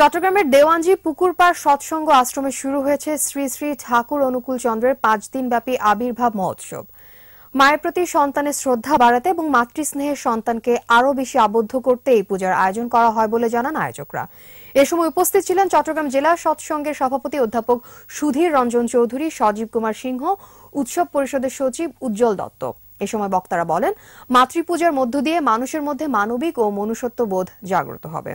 চট্টগ্রামের দেওয়ানজি পুকুরপাড় সৎসঙ্গ আশ্রমে শুরু হয়েছে শ্রী শ্রী ঠাকুর অনুকূল চন্দ্রের পাঁচ দিনব্যাপী আবির্ভাব মহোৎসব মায়ের প্রতি সন্তানের শ্রদ্ধা বাড়াতে এবং মাতৃস্নেহে সন্তানকে আরও বেশি আবদ্ধ করতে এই পূজার আয়োজন করা হয় বলে জানান আয়োজকরা এ সময় উপস্থিত ছিলেন চট্টগ্রাম জেলা সৎসঙ্গের সভাপতি অধ্যাপক সুধীর রঞ্জন চৌধুরী সজীব কুমার সিংহ উৎসব পরিষদের সচিব উজ্জ্বল দত্ত এ সময় বক্তারা বলেন মাতৃপূজার মধ্য দিয়ে মানুষের মধ্যে মানবিক ও মনুষ্যত্ব বোধ জাগ্রত হবে